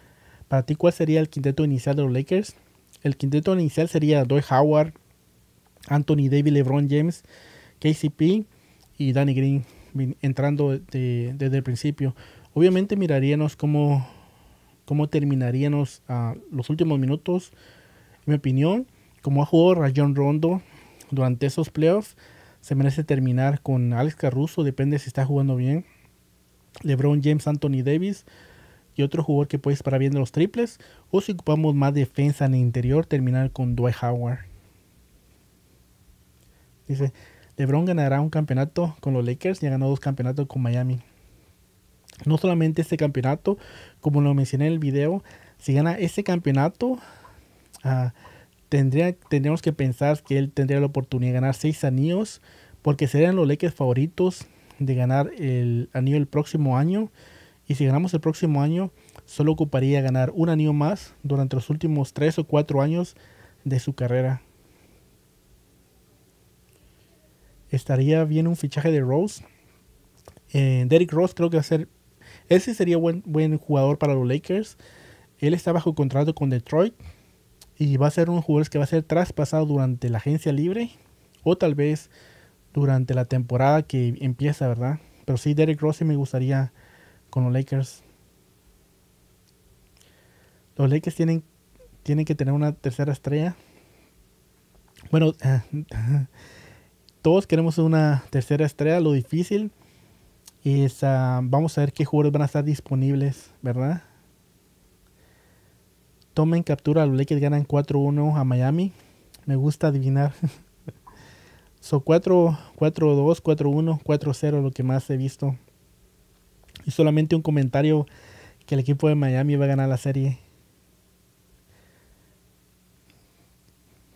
Para ti, ¿cuál sería el quinteto inicial de los Lakers? El quinteto inicial sería Doy Howard, Anthony Davis, LeBron James, KCP y Danny Green entrando desde el principio. Obviamente miraríamos cómo, cómo terminaríamos a ah, los últimos minutos. En mi opinión, como ha jugado Rayon Rondo durante esos playoffs, se merece terminar con Alex Caruso, depende si está jugando bien. LeBron James, Anthony Davis, y otro jugador que puede disparar bien los triples, o si ocupamos más defensa en el interior, terminar con Dwight Howard. Dice, LeBron ganará un campeonato con los Lakers y ha ganado dos campeonatos con Miami. No solamente este campeonato, como lo mencioné en el video, si gana este campeonato, ah, tendría, tendríamos que pensar que él tendría la oportunidad de ganar seis anillos, porque serían los Lakers favoritos de ganar el anillo el próximo año y si ganamos el próximo año, solo ocuparía ganar un año más durante los últimos tres o cuatro años de su carrera. Estaría bien un fichaje de Rose. Eh, Derrick Rose creo que va a ser... Él sería buen, buen jugador para los Lakers. Él está bajo contrato con Detroit y va a ser un jugador que va a ser traspasado durante la agencia libre o tal vez durante la temporada que empieza, ¿verdad? Pero sí, Derrick Rose me gustaría con los Lakers. Los Lakers tienen, tienen que tener una tercera estrella. Bueno, todos queremos una tercera estrella. Lo difícil es, ah, vamos a ver qué jugadores van a estar disponibles, ¿verdad? Tomen captura, los Lakers ganan 4-1 a Miami. Me gusta adivinar. Son 4-2, 4-1, 4-0, lo que más he visto. Y solamente un comentario que el equipo de Miami va a ganar la serie.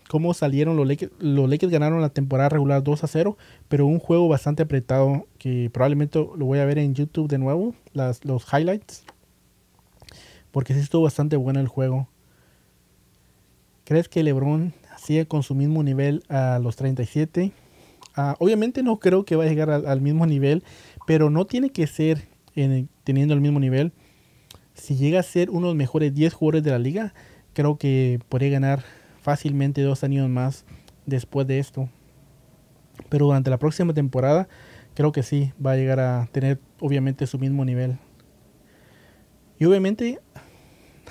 Cómo salieron los Lakers. Los Lakers ganaron la temporada regular 2 a 0, pero un juego bastante apretado que probablemente lo voy a ver en YouTube de nuevo, las, los highlights. Porque sí estuvo bastante bueno el juego. ¿Crees que LeBron sigue con su mismo nivel a los 37? Ah, obviamente no creo que va a llegar al mismo nivel, pero no tiene que ser teniendo el mismo nivel, si llega a ser uno de los mejores 10 jugadores de la liga, creo que podría ganar fácilmente dos años más después de esto. Pero durante la próxima temporada, creo que sí, va a llegar a tener obviamente su mismo nivel. Y obviamente,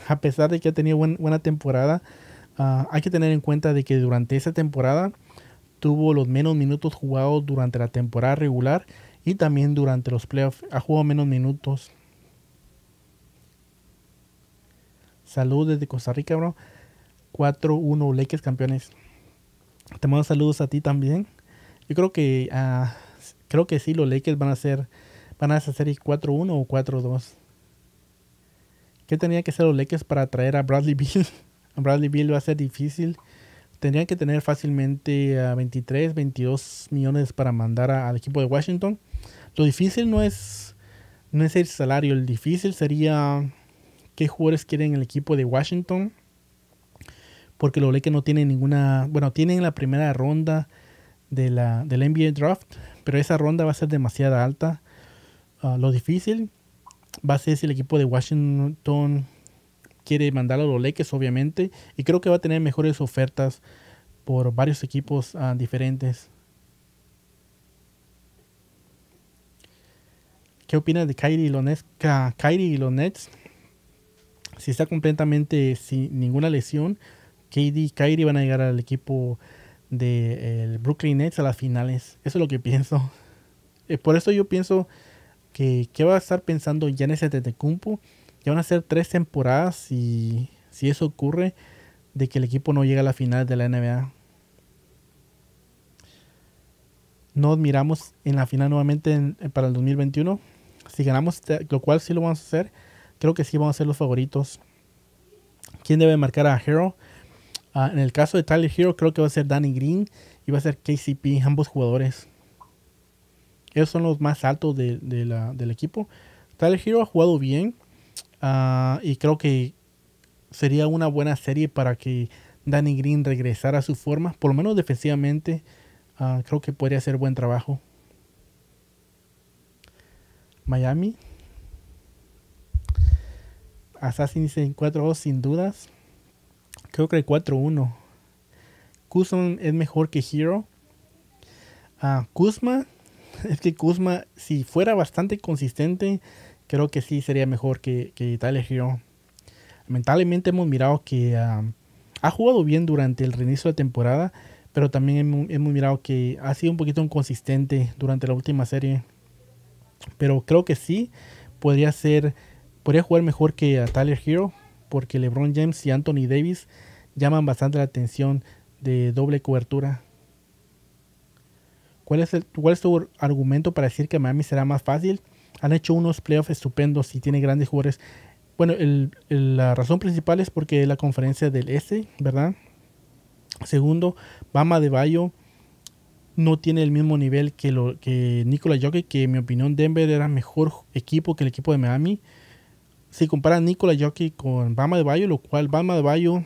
a pesar de que ha tenido buena temporada, ah, hay que tener en cuenta de que durante esa temporada tuvo los menos minutos jugados durante la temporada regular y también durante los playoffs ha jugado menos minutos. Saludos desde Costa Rica, bro. 4-1 Lakers campeones. Te mando saludos a ti también. Yo creo que ah, creo que sí, los Lakers van a ser van a hacer 4-1 o 4-2. ¿Qué tenía que hacer los Lakers para traer a Bradley Bill? a Bradley Bill va a ser difícil. Tendrían que tener fácilmente a 23, 22 millones para mandar al equipo de Washington. Lo difícil no es, no es el salario, el difícil sería qué jugadores quieren el equipo de Washington. Porque los Lakers no tienen ninguna. Bueno, tienen la primera ronda de la, del NBA Draft, pero esa ronda va a ser demasiado alta. Ah, lo difícil va a ser si el equipo de Washington quiere mandar a los Lakers, obviamente. Y creo que va a tener mejores ofertas por varios equipos ah, diferentes. ¿Qué opinas de Kyrie y los Nets? Kyrie y los Nets, si está completamente sin ninguna lesión, KD y Kyrie van a llegar al equipo de Brooklyn Nets a las finales. Eso es lo que pienso. Eh, por eso yo pienso que, qué va a estar pensando ya en ese Tetecumpo. Ya van a ser tres temporadas y si eso ocurre, de que el equipo no llega a la final de la NBA. no miramos en la final nuevamente eh, para el 2021. Si ganamos, lo cual sí lo vamos a hacer, creo que sí vamos a ser los favoritos. ¿Quién debe marcar a Hero? Ah, en el caso de Tyler Hero, creo que va a ser Danny Green y va a ser KCP, ambos jugadores. Ellos son los más altos del equipo. Tyler Hero ha jugado bien ah, y creo que sería una buena serie para que Danny Green regresara a su forma, por lo menos defensivamente. Ah, creo que podría hacer buen trabajo. Miami. Assassin's en 4-2 sin dudas. Creo que el 4-1. ...Kuzma es mejor que Hero. Ah, Kuzma, es que Kuzma, si fuera bastante consistente, creo que sí sería mejor que, que Tyler Hero. Lamentablemente hemos mirado que ah, ha jugado bien durante el reinicio de temporada, pero también hemos mirado que ha sido un poquito inconsistente durante la última serie. Pero creo que sí podría ser, podría jugar mejor que a Tyler Hero, porque LeBron James y Anthony Davis llaman bastante la atención de doble cobertura. ¿Cuál es, el, ¿Cuál es tu argumento para decir que Miami será más fácil? Han hecho unos playoffs estupendos y tiene grandes jugadores. Bueno, la razón principal es porque es la conferencia del S, este, ¿verdad? Segundo, Bama de Bayo no tiene el mismo nivel que, lo, que Nikola Jokic, que en mi opinión Denver era mejor equipo que el equipo de Miami. Si comparan Nikola Jokic con Bama de Bayo, lo cual Bama de Bayo,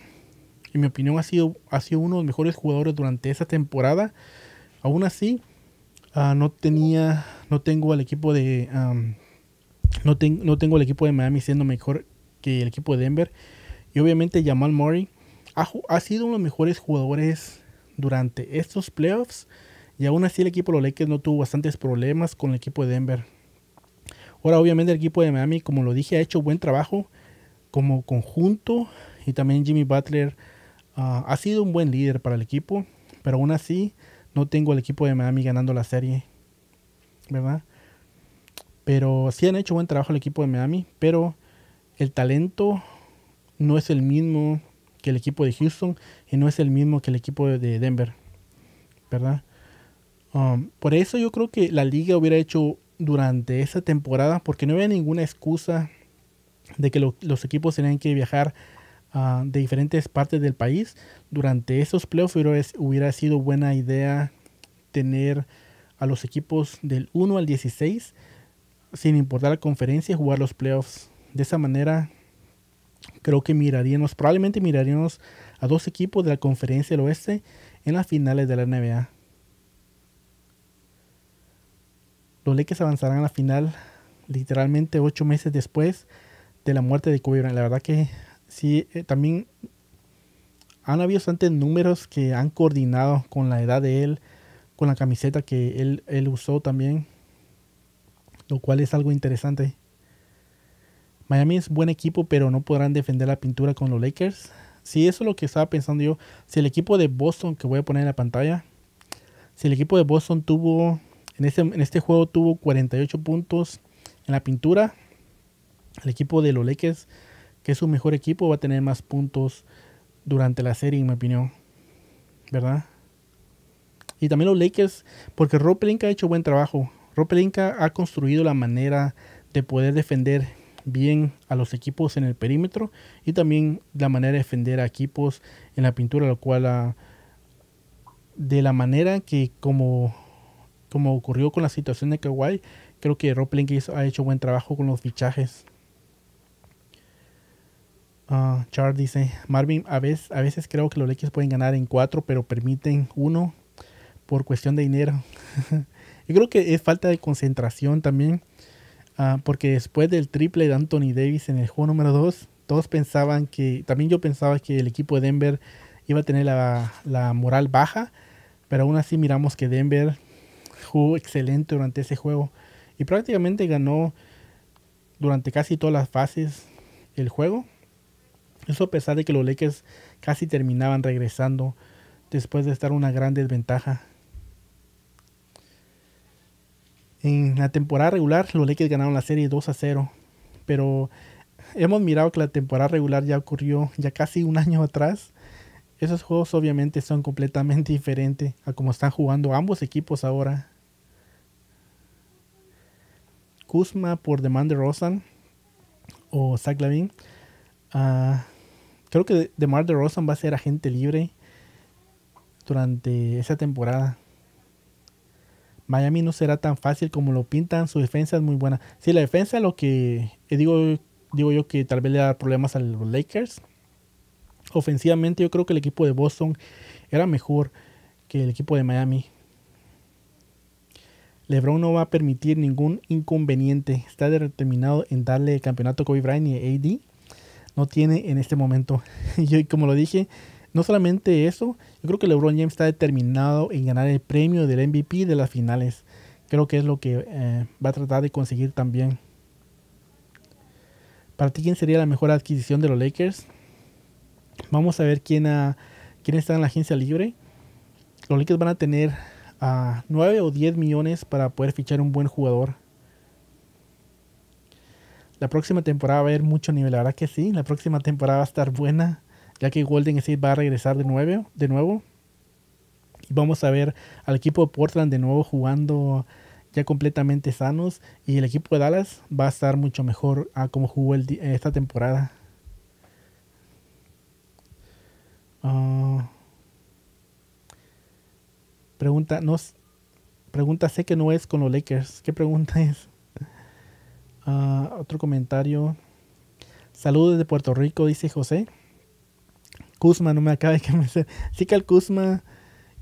en mi opinión, ha sido, ha sido uno de los mejores jugadores durante esa temporada. Aún así, ah, no tenía, no tengo al equipo de, no, no tengo el equipo de Miami siendo mejor que el equipo de Denver. Y obviamente Jamal Murray ha sido uno de los mejores jugadores durante estos playoffs. Y aún así el equipo de los Lakers no tuvo bastantes problemas con el equipo de Denver. Ahora obviamente el equipo de Miami, como lo dije, ha hecho buen trabajo como conjunto y también Jimmy Butler ah, ha sido un buen líder para el equipo, pero aún así no tengo al equipo de Miami ganando la serie, ¿verdad? Pero sí han hecho buen trabajo el equipo de Miami, pero el talento no es el mismo que el equipo de Houston y no es el mismo que el equipo de Denver, ¿verdad? Um, por eso yo creo que la liga hubiera hecho durante esa temporada, porque no había ninguna excusa de que los equipos tenían que viajar ah, de diferentes partes del país. Durante esos playoffs hubiera sido buena idea tener a los equipos del 1 al 16, sin importar la conferencia, jugar los playoffs. De esa manera, creo que miraríamos, probablemente miraríamos a dos equipos de la conferencia del oeste en las finales de la NBA. Los Lakers avanzarán a la final literalmente ocho meses después de la muerte de Kobe La verdad que sí, eh, también han habido bastantes números que han coordinado con la edad de él, con la camiseta que él, usó también, lo cual es algo interesante. Miami es buen equipo, pero no podrán defender la pintura con los Lakers. Si sí, eso es lo que estaba pensando yo, si el equipo de Boston, que voy a poner en la pantalla, si el equipo de Boston tuvo en este, juego tuvo 48 puntos en la pintura. El equipo de los Lakers, que es su mejor equipo, va a tener más puntos durante la serie, en mi opinión. ¿Verdad? Y también los Lakers, porque Rob Pelinka ha hecho buen trabajo. Rob Pelinka ha construido la manera de poder defender bien a los equipos en el perímetro y también la manera de defender a equipos en la pintura, lo cual ah, de la manera que como como ocurrió con la situación de Kawhi, creo que Roplink ha hecho buen trabajo con los fichajes. Ah, Char dice, Marvin, a veces, a veces creo que los Lakers pueden ganar en 4, pero permiten uno por cuestión de dinero. Yo creo que es falta de concentración también, ah, porque después del triple de Anthony Davis en el juego número 2, todos pensaban que, también yo pensaba que el equipo de Denver iba a tener la, la moral baja, pero aún así miramos que Denver jugó excelente durante ese juego y prácticamente ganó durante casi todas las fases el juego. Eso a pesar de que los Lakers casi terminaban regresando después de estar una gran desventaja. En la temporada regular los Lakers ganaron la serie 2 a 0, pero hemos mirado que la temporada regular ya ocurrió ya casi un año atrás. Esos juegos obviamente son completamente diferentes a como están jugando ambos equipos ahora. Kuzma por Demand de o Zach Lavin. Ah, creo que Demar de Rosan va a ser agente libre durante esa temporada. Miami no será tan fácil como lo pintan, su defensa es muy buena. Sí, la defensa lo que eh, digo, digo yo que tal vez le da problemas a los Lakers. Ofensivamente yo creo que el equipo de Boston era mejor que el equipo de Miami. LeBron no va a permitir ningún inconveniente. Está determinado en darle el campeonato a Kobe Bryant y AD. No tiene en este momento. y como lo dije, no solamente eso, yo creo que LeBron James está determinado en ganar el premio del MVP de las finales. Creo que es lo que eh, va a tratar de conseguir también. ¿Para ti quién sería la mejor adquisición de los Lakers? Vamos a ver quién, a, quién está en la agencia libre. Los Lakers van a tener a 9 o 10 millones para poder fichar un buen jugador. La próxima temporada va a haber mucho nivel, la verdad que sí, la próxima temporada va a estar buena, ya que Golden State va a regresar de, nuevo, de nuevo. Y vamos a ver al equipo de Portland de nuevo jugando ya completamente sanos y el equipo de Dallas va a estar mucho mejor a como jugó esta temporada. Ah, Pregunta, no, pregunta, sé que no es con los Lakers. ¿Qué pregunta es? Ah, otro comentario. Saludos de Puerto Rico, dice José. Kuzma, no me acaba de que Sí que el Kuzma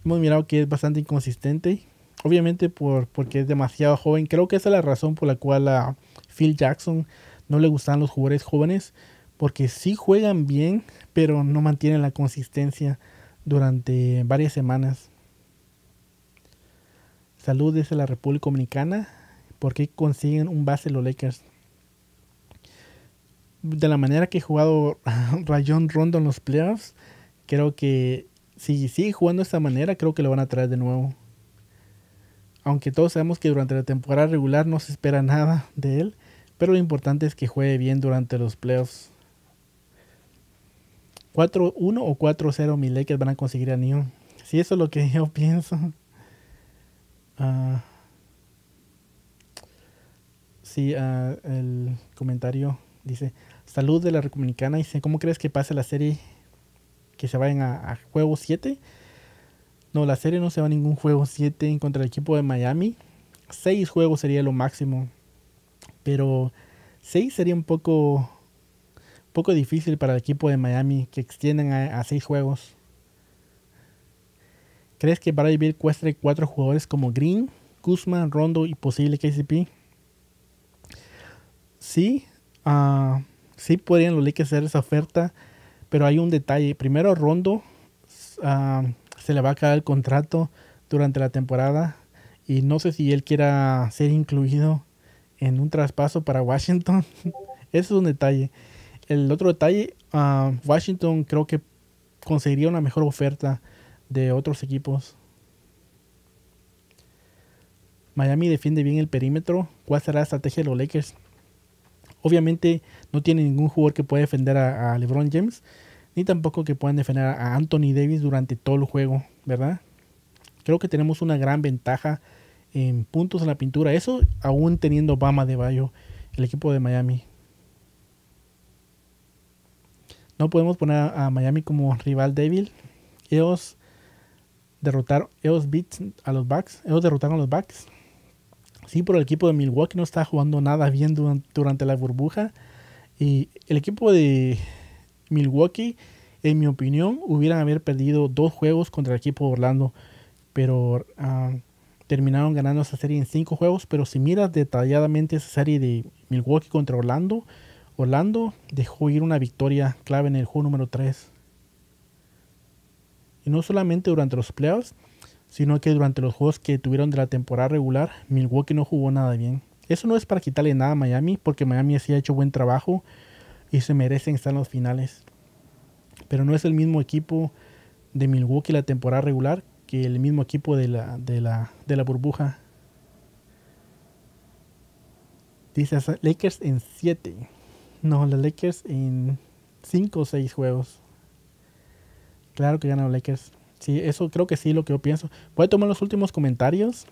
hemos mirado que es bastante inconsistente. Obviamente por, porque es demasiado joven. Creo que esa es la razón por la cual a Phil Jackson no le gustan los jugadores jóvenes. Porque sí juegan bien, pero no mantienen la consistencia durante varias semanas. Salud desde la República Dominicana. porque consiguen un base los Lakers? De la manera que he jugado Rayon Rondo en los playoffs, creo que si sigue jugando de esta manera, creo que lo van a traer de nuevo. Aunque todos sabemos que durante la temporada regular no se espera nada de él, pero lo importante es que juegue bien durante los playoffs. 4-1 o 4-0 mi Lakers van a conseguir a a Si sí, eso es lo que yo pienso. Ah, sí, ah, el comentario dice, salud de la Republicana. Dice, ¿cómo crees que pase la serie que se vayan a, juego 7? No, la serie no se va a ningún juego 7 contra el equipo de Miami. 6 juegos sería lo máximo. Pero 6 sería un poco, poco difícil para el equipo de Miami que extienden a 6 juegos. ¿Crees que para vivir cueste cuatro jugadores como Green, Guzman, Rondo y posible KCP? Sí, ah, sí podrían los Lakers hacer esa oferta, pero hay un detalle. Primero, Rondo ah, se le va a caer el contrato durante la temporada y no sé si él quiera ser incluido en un traspaso para Washington. Ese es un detalle. El otro detalle, ah, Washington creo que conseguiría una mejor oferta de otros equipos. Miami defiende bien el perímetro. ¿Cuál será la estrategia de los Lakers? Obviamente no tiene ningún jugador que pueda defender a, LeBron James, ni tampoco que puedan defender a Anthony Davis durante todo el juego, ¿verdad? Creo que tenemos una gran ventaja en puntos en la pintura. Eso aún teniendo Bama de Bayo, el equipo de Miami. No podemos poner a Miami como rival débil. Ellos derrotar a los Bucks. Ellos derrotaron a los Bucks. Sí, pero el equipo de Milwaukee no está jugando nada bien durante la burbuja. Y el equipo de Milwaukee, en mi opinión, hubieran haber perdido dos juegos contra el equipo de Orlando. Pero ah, terminaron ganando esa serie en cinco juegos. Pero si miras detalladamente esa serie de Milwaukee contra Orlando, Orlando dejó ir una victoria clave en el juego número 3 y no solamente durante los playoffs, sino que durante los juegos que tuvieron de la temporada regular, Milwaukee no jugó nada bien. Eso no es para quitarle nada a Miami, porque Miami sí ha hecho buen trabajo y se merecen estar en los finales. Pero no es el mismo equipo de Milwaukee la temporada regular que el mismo equipo de la, de la, de la burbuja. Dice Lakers en 7. No, Lakers en 5 o 6 juegos. Claro que ganan los Lakers. Sí, eso creo que sí, lo que yo pienso. Voy a tomar los últimos comentarios.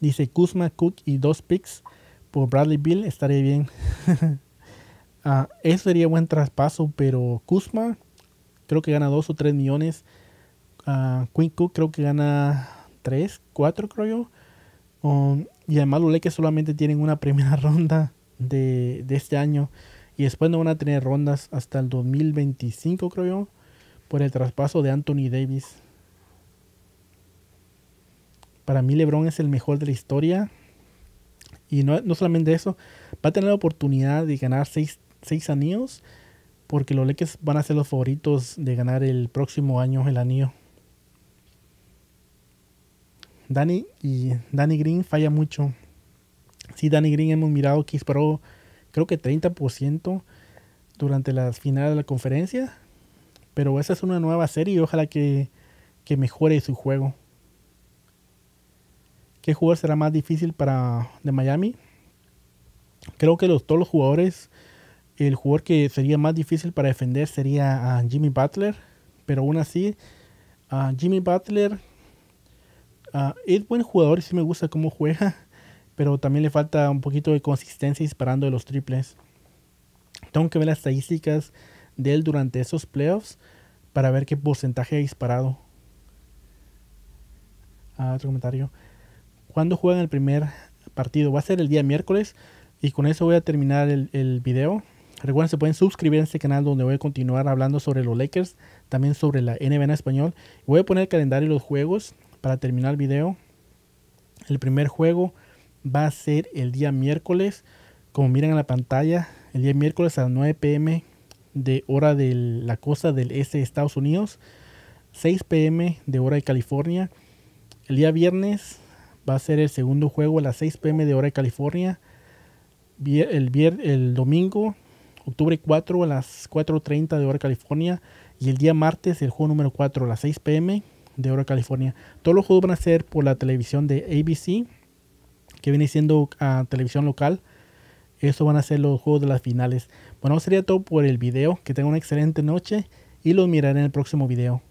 Dice Kuzma, Cook y dos picks por Bradley Bill. Estaría bien. Ah, eso sería buen traspaso, pero Kuzma creo que gana dos o tres millones. Ah, Queen Cook creo que gana tres, cuatro creo yo. Um, y además los Lakers solamente tienen una primera ronda de, de este año. Y después no van a tener rondas hasta el 2025 creo yo por el traspaso de Anthony Davis. Para mí LeBron es el mejor de la historia. Y no, solamente eso, va a tener la oportunidad de ganar seis, seis anillos porque los Lakers van a ser los favoritos de ganar el próximo año el anillo. Danny y Danny Green falla mucho. Sí, Danny Green hemos mirado que disparó creo que 30% durante las finales de la conferencia, pero esa es una nueva serie y ojalá que, que mejore su juego. ¿Qué jugador será más difícil para de Miami? Creo que los, todos los jugadores, el jugador que sería más difícil para defender sería a ah, Jimmy Butler, pero aún así, a ah, Jimmy Butler ah, es buen jugador y sí me gusta cómo juega, pero también le falta un poquito de consistencia disparando de los triples. Tengo que ver las estadísticas de él durante esos playoffs para ver qué porcentaje ha disparado. Ah, otro comentario. ¿Cuándo juegan el primer partido? Va a ser el día miércoles. Y con eso voy a terminar el, el video. Recuerden, se pueden suscribir a este canal donde voy a continuar hablando sobre los Lakers, también sobre la NBA en español. Voy a poner el calendario de los juegos para terminar el video. El primer juego va a ser el día miércoles, como miren en la pantalla, el día miércoles a las 9 pm de hora de la costa del este de Estados Unidos, 6 pm de hora de California. El día viernes va a ser el segundo juego a las 6 pm de hora de California. El, el domingo, octubre 4 a las 4.30 de hora de California. Y el día martes, el juego número 4 a las 6 pm de hora de California. Todos los juegos van a ser por la televisión de ABC, que viene siendo televisión local. Eso van a ser los juegos de las finales. Bueno, sería todo por el video. Que tengan una excelente noche y los miraré en el próximo video.